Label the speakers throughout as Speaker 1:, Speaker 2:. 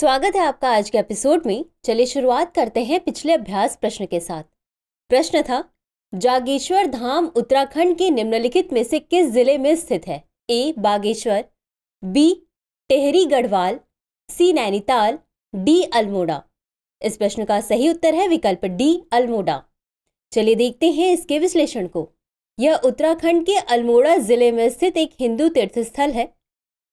Speaker 1: स्वागत है आपका आज के एपिसोड में चलिए शुरुआत करते हैं पिछले अभ्यास प्रश्न के साथ प्रश्न था जागेश्वर धाम उत्तराखंड के निम्नलिखित में से किस जिले में स्थित है A Bageshwar B Tehri Garhwal C Nainital D Almora इस प्रश्न का सही उत्तर है विकल्प डी अल्मोड़ा चलिए देखते हैं इसके विश्लेषण को यह उत्तराखंड के अल्मोड़ा जिले में स्थित एक हिंदू तीर्थ स्थल है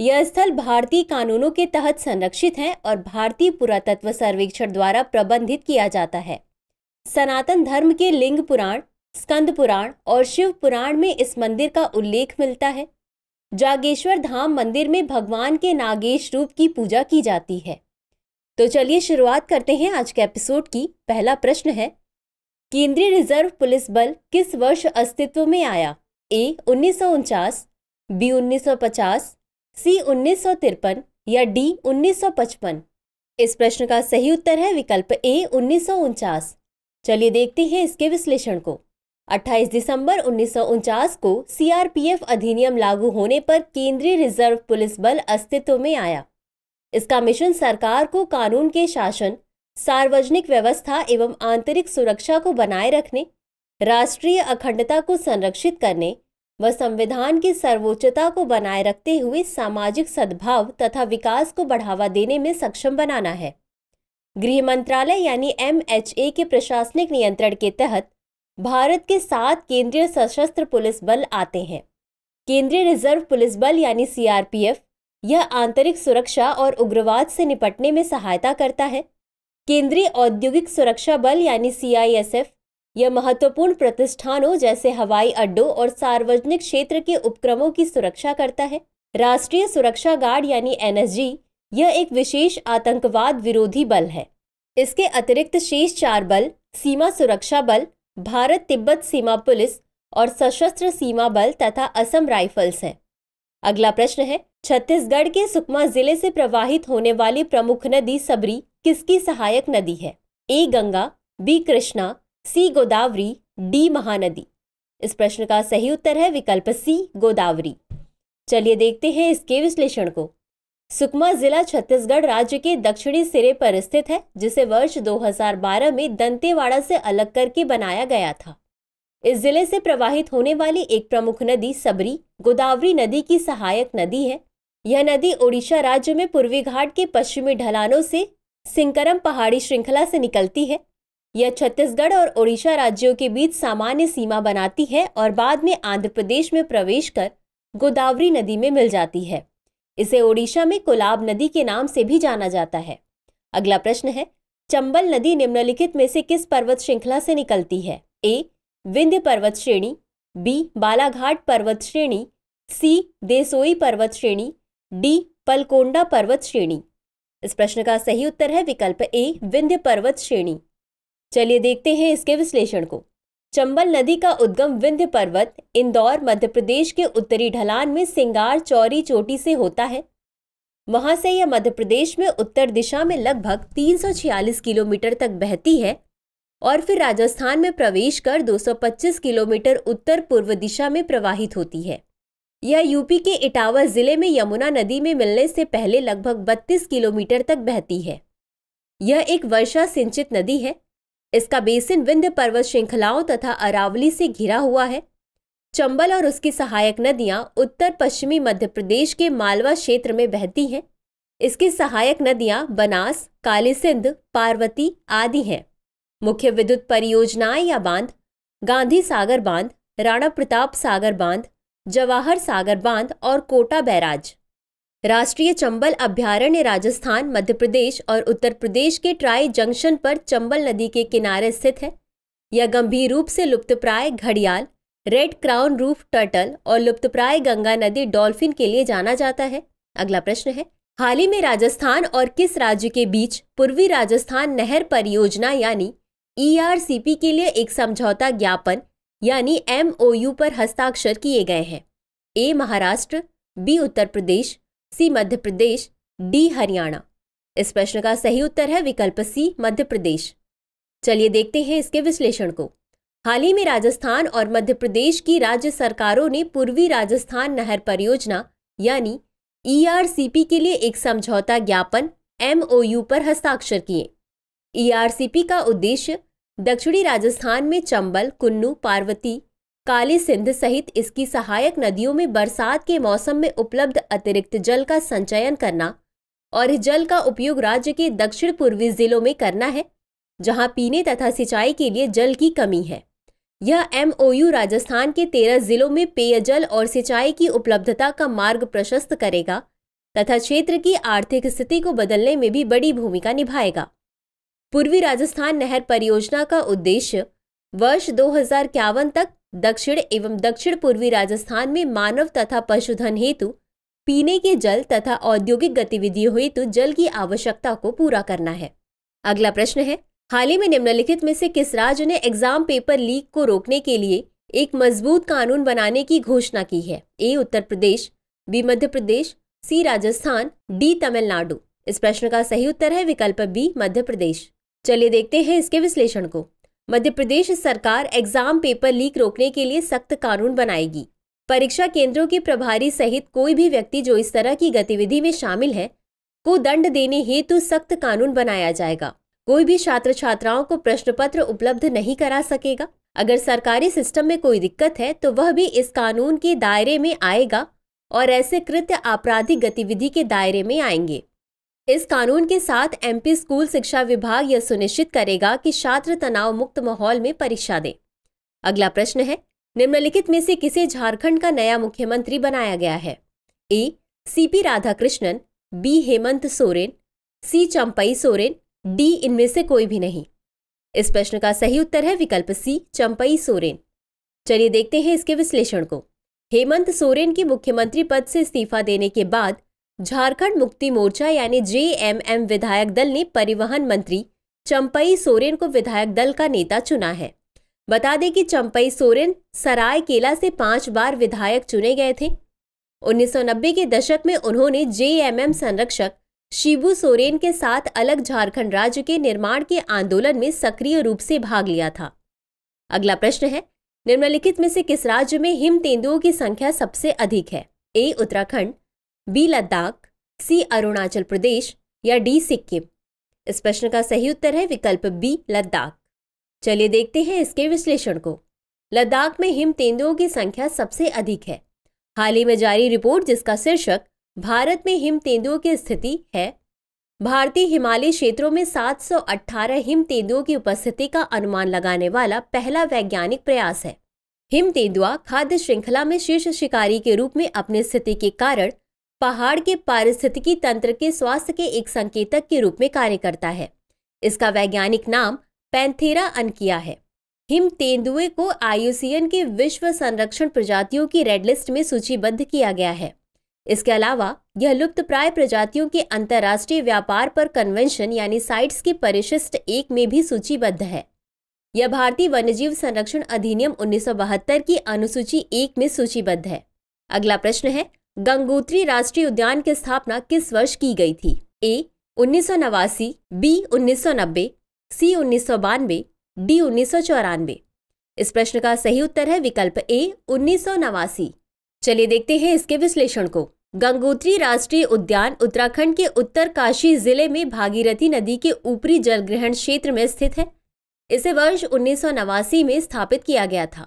Speaker 1: यह स्थल भारतीय कानूनों के तहत संरक्षित है और भारतीय पुरातत्व सर्वेक्षण द्वारा प्रबंधित किया जाता है सनातन धर्म के लिंग पुराण स्कंद पुराण और शिव पुराण में इस मंदिर का उल्लेख मिलता है जागेश्वर धाम मंदिर में भगवान के नागेश रूप की पूजा की जाती है तो चलिए शुरुआत करते हैं आज के एपिसोड की पहला प्रश्न है केंद्रीय रिजर्व पुलिस बल किस वर्ष अस्तित्व में आया ए उन्नीस बी उन्नीस सी उन्नीस या डी 1955? इस प्रश्न का सही उत्तर है विकल्प ए उन्नीस चलिए देखते हैं इसके विश्लेषण को 28 दिसंबर उन्नीस को सीआरपीएफ अधिनियम लागू होने पर केंद्रीय रिजर्व पुलिस बल अस्तित्व में आया इसका मिशन सरकार को कानून के शासन सार्वजनिक व्यवस्था एवं आंतरिक सुरक्षा को बनाए रखने राष्ट्रीय अखंडता को संरक्षित करने वह संविधान की सर्वोच्चता को बनाए रखते हुए सामाजिक सद्भाव तथा विकास को बढ़ावा देने में सक्षम बनाना है गृह मंत्रालय यानी एम के प्रशासनिक नियंत्रण के तहत भारत के सात केंद्रीय सशस्त्र पुलिस बल आते हैं केंद्रीय रिजर्व पुलिस बल यानी सीआरपीएफ यह आंतरिक सुरक्षा और उग्रवाद से निपटने में सहायता करता है केंद्रीय औद्योगिक सुरक्षा बल यानी सी यह महत्वपूर्ण प्रतिष्ठानों जैसे हवाई अड्डों और सार्वजनिक क्षेत्र के उपक्रमों की सुरक्षा करता है राष्ट्रीय सुरक्षा गार्ड यानी एनएसजी यह एक विशेष आतंकवाद विरोधी बल है इसके अतिरिक्त शेष चार बल सीमा सुरक्षा बल भारत तिब्बत सीमा पुलिस और सशस्त्र सीमा बल तथा असम राइफल्स हैं अगला प्रश्न है छत्तीसगढ़ के सुकमा जिले से प्रवाहित होने वाली प्रमुख नदी सबरी किसकी सहायक नदी है A Ganga B Krishna C Godavari D Mahanadi इस प्रश्न का सही उत्तर है विकल्प सी गोदावरी चलिए देखते हैं इसके विश्लेषण को सुकमा जिला छत्तीसगढ़ राज्य के दक्षिणी सिरे पर स्थित है जिसे वर्ष 2012 में दंतेवाड़ा से अलग करके बनाया गया था इस जिले से प्रवाहित होने वाली एक प्रमुख नदी सबरी गोदावरी नदी की सहायक नदी है यह नदी ओडिशा राज्य में पूर्वी घाट के पश्चिमी ढलानों से सिंकरम पहाड़ी श्रृंखला से निकलती है यह छत्तीसगढ़ और ओडिशा राज्यों के बीच सामान्य सीमा बनाती है और बाद में आंध्र प्रदेश में प्रवेश कर गोदावरी नदी में मिल जाती है इसे ओडिशा में कोलाब नदी के नाम से भी जाना जाता है अगला प्रश्न है चंबल नदी निम्नलिखित में से किस पर्वत श्रृंखला से निकलती है ए विंध्य पर्वत श्रेणी बी बालाघाट पर्वत श्रेणी सी देसोई पर्वत श्रेणी डी पलकोंडा पर्वत श्रेणी इस प्रश्न का सही उत्तर है विकल्प ए विंध्य पर्वत श्रेणी चलिए देखते हैं इसके विश्लेषण को चंबल नदी का उद्गम विंध्य पर्वत इंदौर मध्य प्रदेश के उत्तरी ढलान में सिंगार चौरी चोटी से होता है वहां से यह मध्य प्रदेश में उत्तर दिशा में लगभग 346 किलोमीटर तक बहती है और फिर राजस्थान में प्रवेश कर 225 किलोमीटर उत्तर पूर्व दिशा में प्रवाहित होती है यह यूपी के इटावा जिले में यमुना नदी में मिलने से पहले लगभग 32 किलोमीटर तक बहती है यह एक वर्षा सिंचित नदी है इसका बेसिन विंध्य पर्वत श्रृंखलाओं तथा अरावली से घिरा हुआ है चंबल और उसकी सहायक नदियां उत्तर पश्चिमी मध्य प्रदेश के मालवा क्षेत्र में बहती हैं इसकी सहायक नदियां बनास कालीसिंध पार्वती आदि हैं मुख्य विद्युत परियोजनाएं या बांध गांधी सागर बांध राणा प्रताप सागर बांध जवाहर सागर बांध और कोटा बैराज राष्ट्रीय चंबल अभ्यारण्य राजस्थान मध्य प्रदेश और उत्तर प्रदेश के ट्राई जंक्शन पर चंबल नदी के किनारे स्थित है यह गंभीर रूप से लुप्तप्राय घड़ियाल रेड क्राउन रूफ टर्टल और लुप्तप्राय गंगा नदी डॉल्फिन के लिए जाना जाता है अगला प्रश्न है हाल ही में राजस्थान और किस राज्य के बीच पूर्वी राजस्थान नहर परियोजना यानी ईआरसीपी e के लिए एक समझौता ज्ञापन यानी एमओयू पर हस्ताक्षर किए गए हैं A Maharashtra B Uttar Pradesh C Madhya Pradesh D Haryana इस प्रश्न का सही उत्तर है विकल्प सी मध्य प्रदेश चलिए देखते हैं इसके विश्लेषण को हाल ही में राजस्थान और मध्य प्रदेश की राज्य सरकारों ने पूर्वी राजस्थान नहर परियोजना यानी ईआरसीपी e के लिए एक समझौता ज्ञापन एमओयू पर हस्ताक्षर किए ईआरसीपी e का उद्देश्य दक्षिणी राजस्थान में चंबल कुन्नू पार्वती काली सिंध सहित इसकी सहायक नदियों में बरसात के मौसम में उपलब्ध अतिरिक्त जल का संचयन करना और इस जल का उपयोग राज्य के दक्षिण पूर्वी जिलों में करना है जहां पीने तथा सिंचाई के लिए जल की कमी है यह एमओयू राजस्थान के तेरह जिलों में पेयजल और सिंचाई की उपलब्धता का मार्ग प्रशस्त करेगा तथा क्षेत्र की आर्थिक स्थिति को बदलने में भी बड़ी भूमिका निभाएगा पूर्वी राजस्थान नहर परियोजना का उद्देश्य वर्ष दो तक दक्षिण एवं दक्षिण पूर्वी राजस्थान में मानव तथा पशुधन हेतु पीने के जल तथा औद्योगिक गतिविधियों हेतु जल की आवश्यकता को पूरा करना है अगला प्रश्न है हाल ही में निम्नलिखित में से किस राज्य ने एग्जाम पेपर लीक को रोकने के लिए एक मजबूत कानून बनाने की घोषणा की है A Uttar Pradesh B Madhya Pradesh C Rajasthan D Tamil Nadu इस प्रश्न का सही उत्तर है विकल्प बी मध्य प्रदेश चलिए देखते हैं इसके विश्लेषण को मध्य प्रदेश सरकार एग्जाम पेपर लीक रोकने के लिए सख्त कानून बनाएगी परीक्षा केंद्रों के प्रभारी सहित कोई भी व्यक्ति जो इस तरह की गतिविधि में शामिल है को दंड देने हेतु सख्त कानून बनाया जाएगा कोई भी छात्र छात्राओं को प्रश्न पत्र उपलब्ध नहीं करा सकेगा अगर सरकारी सिस्टम में कोई दिक्कत है तो वह भी इस कानून के दायरे में आएगा और ऐसे कृत्य आपराधिक गतिविधि के दायरे में आएंगे इस कानून के साथ एमपी स्कूल शिक्षा विभाग यह सुनिश्चित करेगा कि छात्र तनाव मुक्त माहौल में परीक्षा दें अगला प्रश्न है निम्नलिखित में से किसे झारखंड का नया मुख्यमंत्री बनाया गया है A C P Radhakrishnan B Hemant Soren C Champai Soren D इनमें से कोई भी नहीं इस प्रश्न का सही उत्तर है विकल्प सी चंपई सोरेन चलिए देखते हैं इसके विश्लेषण को हेमंत सोरेन के मुख्यमंत्री पद से इस्तीफा देने के बाद झारखंड मुक्ति मोर्चा यानी जेएमएम विधायक दल ने परिवहन मंत्री चंपई सोरेन को विधायक दल का नेता चुना है बता दें कि चंपई सोरेन सराय केला से पांच बार विधायक चुने गए थे 1990 के दशक में उन्होंने जेएमएम संरक्षक शिबू सोरेन के साथ अलग झारखंड राज्य के निर्माण के आंदोलन में सक्रिय रूप से भाग लिया था अगला प्रश्न है निम्नलिखित में से किस राज्य में हिम तेंदुओं की संख्या सबसे अधिक है A Uttarakhand B Ladakh C Arunachal Pradesh या डी सिक्किम इस प्रश्न का सही उत्तर है विकल्प बी लद्दाख चलिए देखते हैं इसके विश्लेषण को लद्दाख में हिम तेंदुओं की संख्या सबसे अधिक है हाल ही में जारी रिपोर्ट जिसका शीर्षक भारत में हिम तेंदुओं की स्थिति है भारतीय हिमालयी क्षेत्रों में 718 हिम तेंदुओं की उपस्थिति का अनुमान लगाने वाला पहला वैज्ञानिक प्रयास है हिम तेंदुआ खाद्य श्रृंखला में शीर्ष शिकारी के रूप में अपनी स्थिति के कारण पहाड़ के पारिस्थितिकी तंत्र के स्वास्थ्य के एक संकेतक के रूप में कार्य करता है इसका वैज्ञानिक नाम पैंथेरा अनकिया है हिम तेंदुए को आईयूसीएन के विश्व संरक्षण प्रजातियों की रेड लिस्ट में सूचीबद्ध किया गया है इसके अलावा यह लुप्त प्राय प्रजातियों के अंतर्राष्ट्रीय व्यापार पर कन्वेंशन यानी साइट्स की परिशिष्ट एक में भी सूचीबद्ध है यह भारतीय वन्यजीव संरक्षण अधिनियम उन्नीस की अनुसूची एक में सूचीबद्ध है अगला प्रश्न है गंगोत्री राष्ट्रीय उद्यान की स्थापना किस वर्ष की गई थी ए उन्नीस बी उन्नीस सी उन्नीस डी उन्नीस इस प्रश्न का सही उत्तर है विकल्प ए उन्नीस चलिए देखते हैं इसके विश्लेषण को गंगोत्री राष्ट्रीय उद्यान उत्तराखंड के उत्तर काशी जिले में भागीरथी नदी के ऊपरी जलग्रहण क्षेत्र में स्थित है इसे वर्ष उन्नीस में स्थापित किया गया था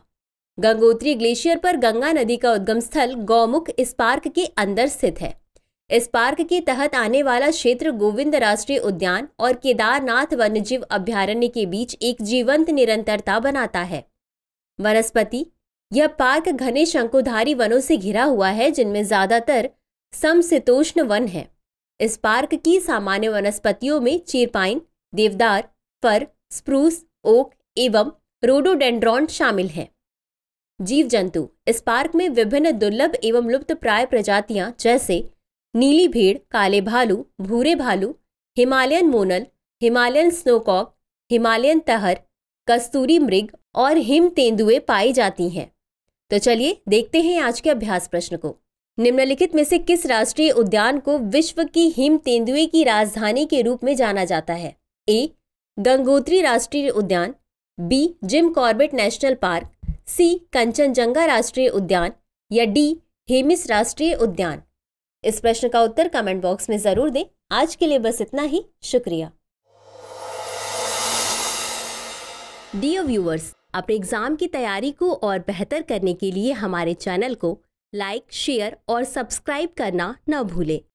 Speaker 1: गंगोत्री ग्लेशियर पर गंगा नदी का उद्गम स्थल गौमुख इस पार्क के अंदर स्थित है इस पार्क के तहत आने वाला क्षेत्र गोविंद राष्ट्रीय उद्यान और केदारनाथ वन्यजीव अभ्यारण्य के बीच एक जीवंत निरंतरता बनाता है वनस्पति यह पार्क घने शंकुधारी वनों से घिरा हुआ है जिनमें ज्यादातर समशीतोष्ण वन है इस पार्क की सामान्य वनस्पतियों में चीरपाइन देवदार फर स्प्रूस ओक एवं रोडोडेंड्रॉन शामिल हैं जीव जंतु इस पार्क में विभिन्न दुर्लभ एवं लुप्त प्राय प्रजातियां जैसे नीली भीड़ काले भालू भूरे भालू Himalayan monal Himalayan snowcock Himalayan tahr कस्तूरी मृग और हिम तेंदुए पाई जाती हैं तो चलिए देखते हैं आज के अभ्यास प्रश्न को निम्नलिखित में से किस राष्ट्रीय उद्यान को विश्व की हिम तेंदुए की राजधानी के रूप में जाना जाता है ए गंगोत्री राष्ट्रीय उद्यान B Jim Corbett national park C Kanchenjunga राष्ट्रीय उद्यान या डी हेमिस राष्ट्रीय उद्यान इस प्रश्न का उत्तर कमेंट बॉक्स में जरूर दें आज के लिए बस इतना ही शुक्रिया डियर व्यूअर्स अपने एग्जाम की तैयारी को और बेहतर करने के लिए हमारे चैनल को लाइक शेयर और सब्सक्राइब करना न भूलें